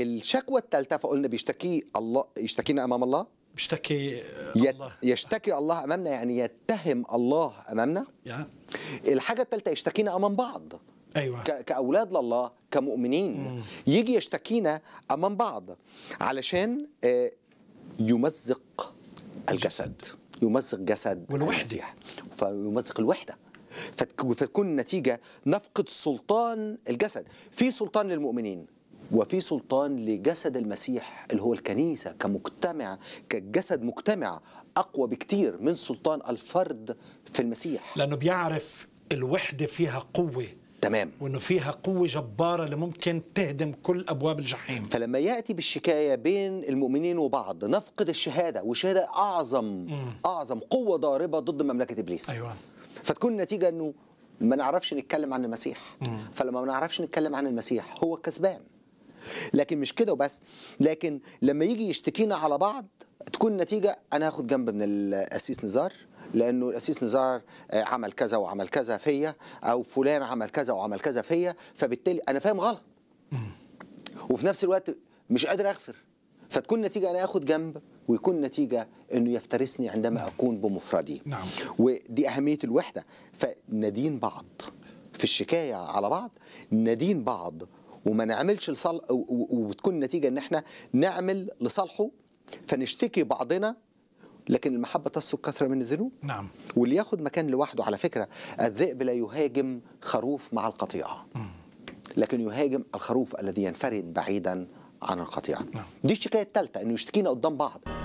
الشكوى الثالثه فقلنا بيشتكي الله يشتكينا امام الله بيشتكي الله يشتكي الله امامنا يعني يتهم الله امامنا يا. الحاجه الثالثه يشتكينا امام بعض ايوه كاولاد لله كمؤمنين مم. يجي يشتكينا امام بعض علشان آه، يمزق الجسد يمزق جسد والوحده فيمزق الوحده فتكون النتيجه نفقد سلطان الجسد في سلطان للمؤمنين وفي سلطان لجسد المسيح اللي هو الكنيسة كمجتمع كجسد مجتمع أقوى بكتير من سلطان الفرد في المسيح لأنه بيعرف الوحدة فيها قوة تمام وانه فيها قوه جباره اللي ممكن تهدم كل ابواب الجحيم فلما ياتي بالشكايه بين المؤمنين وبعض نفقد الشهاده والشهاده اعظم مم. اعظم قوه ضاربه ضد مملكه ابليس ايوه فتكون النتيجه انه ما نعرفش نتكلم عن المسيح مم. فلما ما نعرفش نتكلم عن المسيح هو كسبان لكن مش كده وبس لكن لما يجي يشتكينا على بعض تكون النتيجه انا هاخد جنب من القسيس نزار لانه القسيس نزار آه، عمل كذا وعمل كذا فيا او فلان عمل كذا وعمل كذا فيا فبالتالي انا فاهم غلط وفي نفس الوقت مش قادر اغفر فتكون النتيجه انا اخد جنب ويكون نتيجه انه يفترسني عندما اكون بمفردي نعم. ودي اهميه الوحده فندين بعض في الشكايه على بعض ندين بعض وما نعملش لصالح وتكون النتيجه ان احنا نعمل لصالحه فنشتكي بعضنا لكن المحبة تسلك كثرة من الذنوب نعم واللي ياخد مكان لوحده على فكرة الذئب لا يهاجم خروف مع القطيعة لكن يهاجم الخروف الذي ينفرد بعيدا عن القطيعة نعم. دي الشكاية الثالثة انه يشتكينا قدام بعض